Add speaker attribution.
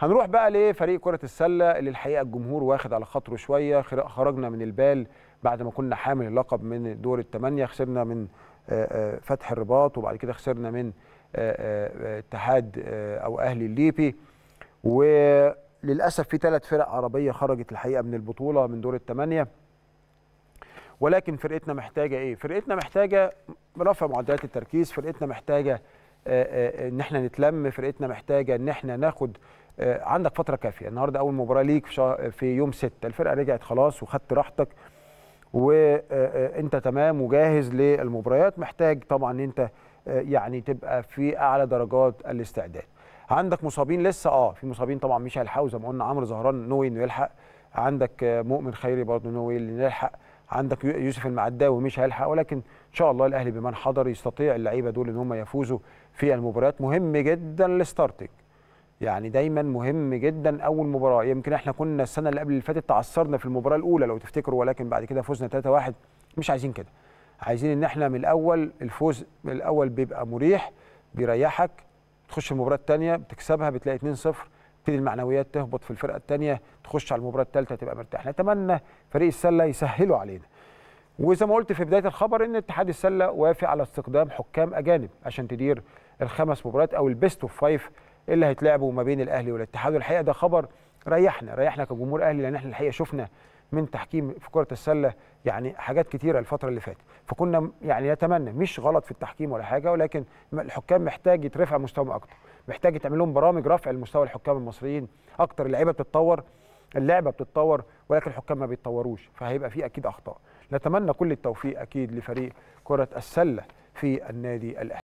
Speaker 1: هنروح بقى لفريق كرة السلة اللي الحقيقة الجمهور واخد على خاطره شوية خرجنا من البال بعد ما كنا حامل اللقب من دور الثمانية خسرنا من آه، آه، فتح الرباط وبعد كده خسرنا من آه، اتحاد أو أهلي الليبي وللأسف في ثلاث فرق عربية خرجت الحقيقة من البطولة من دور الثمانية ولكن فرقتنا محتاجة إيه؟ فرقتنا محتاجة رفع معدلات التركيز فرقتنا محتاجة آه، آه، ان احنا نتلم فرقتنا محتاجه ان احنا ناخد آه، عندك فتره كافيه النهارده اول مباراه ليك في, في يوم 6 الفرقه رجعت خلاص وخدت راحتك وانت تمام وجاهز للمباريات محتاج طبعا ان انت يعني تبقى في اعلى درجات الاستعداد عندك مصابين لسه اه في مصابين طبعا هيلحقوا زي ما قلنا عمرو زهران نوي انه يلحق عندك مؤمن خيري برضه نوي اللي يلحق عندك يوسف المعداوي مش هيلحق ولكن ان شاء الله الاهلي بمن حضر يستطيع اللعيبه دول ان هم يفوزوا في المباريات مهم جدا الستارتنج يعني دايما مهم جدا اول مباراه يمكن احنا كنا السنه اللي قبل اللي فاتت تعثرنا في المباراه الاولى لو تفتكروا ولكن بعد كده فزنا 3-1 مش عايزين كده عايزين ان احنا من الاول الفوز من الاول بيبقى مريح بيريحك تخش المباراه الثانيه بتكسبها بتلاقي 2-0 تبتدي المعنويات تهبط في الفرقه الثانيه تخش على المباراه الثالثه تبقى مرتاح نتمنى فريق السله يسهلوا علينا وزي ما قلت في بدايه الخبر ان اتحاد السله وافق على استخدام حكام اجانب عشان تدير الخمس مباريات او البيست اوف فايف اللي هيتلعبوا ما بين الاهلي والاتحاد والحقيقه ده خبر ريحنا ريحنا كجمهور اهلي لان احنا الحقيقه شفنا من تحكيم في كره السله يعني حاجات كتيره الفتره اللي فاتت فكنا يعني نتمنى مش غلط في التحكيم ولا حاجه ولكن الحكام محتاج يترفع مستواهم اكتر محتاج يتعمل لهم برامج رفع لمستوى الحكام المصريين اكتر اللعيبه بتتطور اللعبه بتتطور ولكن الحكام ما بيتطوروش فهيبقى في اكيد اخطاء نتمنى كل التوفيق اكيد لفريق كره السله في النادي الاهلي